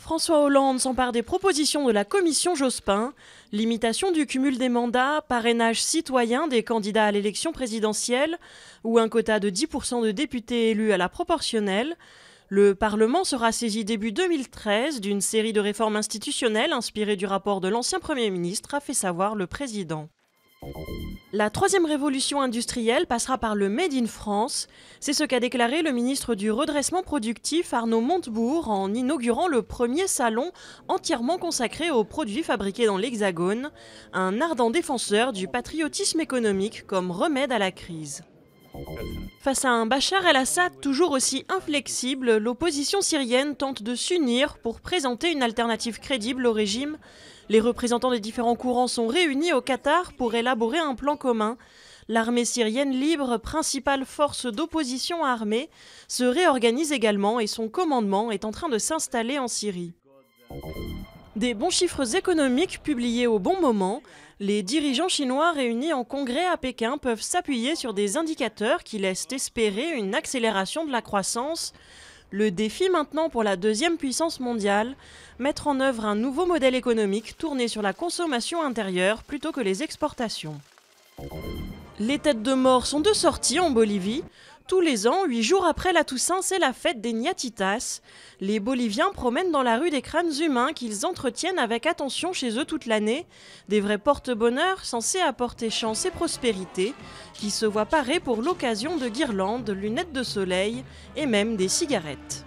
François Hollande s'empare des propositions de la commission Jospin, limitation du cumul des mandats, parrainage citoyen des candidats à l'élection présidentielle ou un quota de 10% de députés élus à la proportionnelle. Le Parlement sera saisi début 2013 d'une série de réformes institutionnelles inspirées du rapport de l'ancien Premier ministre, a fait savoir le président. La troisième révolution industrielle passera par le Made in France. C'est ce qu'a déclaré le ministre du Redressement productif Arnaud Montebourg en inaugurant le premier salon entièrement consacré aux produits fabriqués dans l'Hexagone, un ardent défenseur du patriotisme économique comme remède à la crise. Face à un Bachar el-Assad toujours aussi inflexible, l'opposition syrienne tente de s'unir pour présenter une alternative crédible au régime. Les représentants des différents courants sont réunis au Qatar pour élaborer un plan commun. L'armée syrienne libre, principale force d'opposition armée, se réorganise également et son commandement est en train de s'installer en Syrie. Des bons chiffres économiques publiés au bon moment, les dirigeants chinois réunis en congrès à Pékin peuvent s'appuyer sur des indicateurs qui laissent espérer une accélération de la croissance. Le défi maintenant pour la deuxième puissance mondiale, mettre en œuvre un nouveau modèle économique tourné sur la consommation intérieure plutôt que les exportations. Les têtes de mort sont de sortie en Bolivie. Tous les ans, huit jours après la Toussaint, c'est la fête des Niatitas. Les Boliviens promènent dans la rue des crânes humains qu'ils entretiennent avec attention chez eux toute l'année, des vrais porte-bonheurs censés apporter chance et prospérité, qui se voient parés pour l'occasion de guirlandes, lunettes de soleil et même des cigarettes.